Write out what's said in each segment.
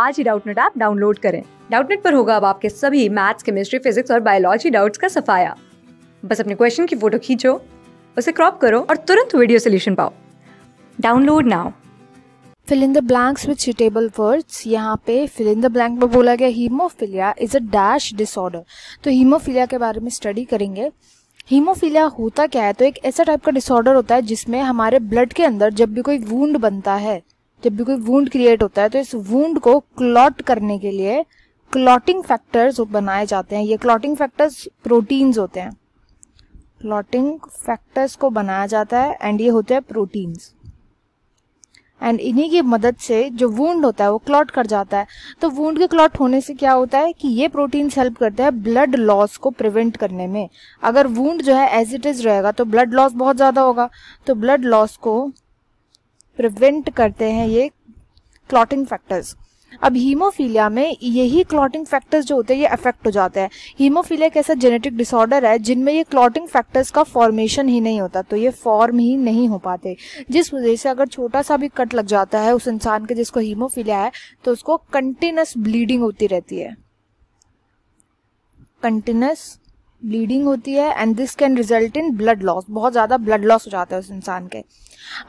आज ही Doubtnut app download करें डाउटनेट पर होगा अब आपके सभी मैथ्स केमिस्ट्री फिजिक्स और बायोलॉजी डाउट्स का सफाया बस अपने क्वेश्चन की फोटो खींचो उसे क्रॉप करो और तुरंत वीडियो सोल्यूशन पाओ download now fill in the blanks with suitable words यहाँ पे फिल इन द ब्लैंक में बोला गया haemophilia is a dash disorder तो हीमोफिलिया के बारे में स्टडी करेंगे हीमोफिलिया होता क्या है तो एक ऐसा टाइप का डिसऑर्डर होता है जिसमें हमारे ब्लड के अंदर जब भी कोई वूंड बनता है जब भी कोई वूंड क्रिएट होता है तो इस वूंड को क्लॉट करने के लिए क्लॉटिंग फैक्टर्स बनाए जाते हैं ये क्लॉटिंग फैक्टर्स प्रोटीन्स होते हैं क्लॉटिंग फैक्टर्स को बनाया जाता है एंड ये होते हैं प्रोटीन्स एंड इन्हीं की मदद से जो वूंड होता है वो क्लॉट कर जाता है तो वूंड के क्लॉट होने से क्या होता है कि ये प्रोटीन्स हेल्प करते हैं ब्लड लॉस को प्रिवेंट करने में अगर वूंड जो है एज इट इज रहेगा तो ब्लड लॉस बहुत ज़्यादा होगा तो ब्लड लॉस को प्रिवेंट करते हैं ये क्लॉटिंग फैक्टर्स अब हीमोफीलिया में यही क्लॉटिंग फैक्टर्स जो होते हैं ये अफेक्ट हो जाते हैं हीमोफीलिया कैसा ऐसा जेनेटिक डिसऑर्डर है जिनमें ये क्लॉटिंग फैक्टर्स का फॉर्मेशन ही नहीं होता तो ये फॉर्म ही नहीं हो पाते जिस वजह से अगर छोटा सा भी कट लग जाता है उस इंसान के जिसको हीमोफीलिया है तो उसको कंटिन्यूस ब्लीडिंग होती रहती है कंटिन्यूस ब्लीडिंग होती है and this can result in blood loss बहुत ज़्यादा ब्लड लॉस हो जाता है उस इंसान के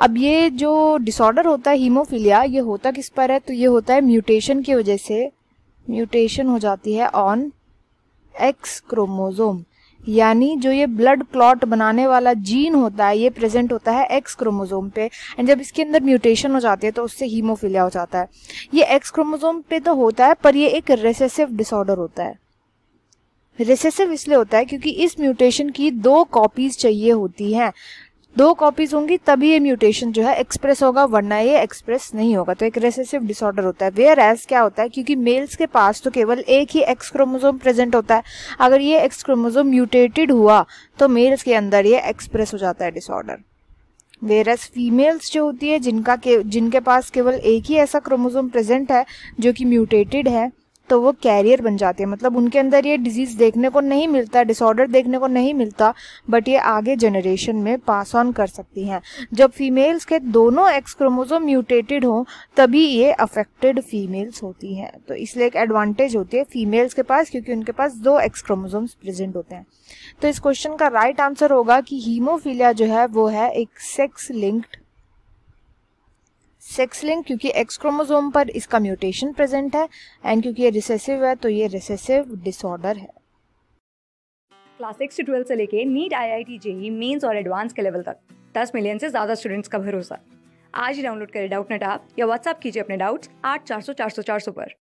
अब ये जो डिसऑर्डर होता है हीमोफीलिया ये होता किस पर है तो ये होता है म्यूटेशन की वजह से म्यूटेशन हो जाती है ऑन एक्स क्रोमोजोम यानी जो ये ब्लड क्लॉट बनाने वाला जीन होता है ये प्रेजेंट होता है एक्स क्रोमोजोम पे एंड जब इसके अंदर म्यूटेशन हो जाती है तो उससे हीमोफीलिया हो जाता है ये एक्स क्रोमोजोम पे तो होता है पर ये एक रेसेसिव डिसऑर्डर होता है रिसेसिव इसलिए होता है क्योंकि इस म्यूटेशन की दो कॉपीज चाहिए होती हैं दो कॉपीज होंगी तभी ये म्यूटेशन जो है एक्सप्रेस होगा वरना ये एक्सप्रेस नहीं होगा तो एक रेसेसिव डिसऑर्डर होता है वेयर एज क्या होता है क्योंकि मेल्स के पास तो केवल एक ही एक्स क्रोमोजोम प्रेजेंट होता है अगर ये एक्स क्रोमोजोम म्यूटेटेड हुआ तो मेल्स के अंदर ये एक्सप्रेस हो जाता है डिसऑर्डर वेयर एज फीमेल्स जो होती है जिनका के जिनके पास केवल एक ही ऐसा क्रोमोजोम प्रेजेंट है जो कि म्यूटेटेड है तो वो कैरियर बन जाते हैं मतलब उनके अंदर ये डिजीज़ देखने को नहीं मिलता डिसऑर्डर देखने को नहीं मिलता बट ये आगे जनरेशन में पास ऑन कर सकती हैं जब फीमेल्स के दोनों एक्सक्रोमोजोम म्यूटेटेड हों तभी ये अफेक्टेड फीमेल्स होती हैं तो इसलिए एक एडवांटेज होती है फीमेल्स के पास क्योंकि उनके पास दो एक्सक्रोमोजोम्स प्रेजेंट होते हैं तो इस क्वेश्चन का राइट right आंसर होगा कि हीमोफीलिया जो है वो है एक सेक्स लिंक्ड सेक्स लिंक क्योंकि एक्स क्रोमोसोम पर इसका म्यूटेशन प्रेजेंट है एंड क्योंकि ये रिसेसिव है तो ये रिसेसिव डिसऑर्डर है क्लास सिक्स से ट्वेल्थ से लेके NEET I I T JEE mains और एडवांस के लेवल तक दस मिलियन से ज़्यादा स्टूडेंट्स का भरोसा आज ही डाउनलोड करें डाउट नेट आप या व्हाट्सअप कीजिए अपने डाउट्स आठ चार सौ चार सौ चार सौ पर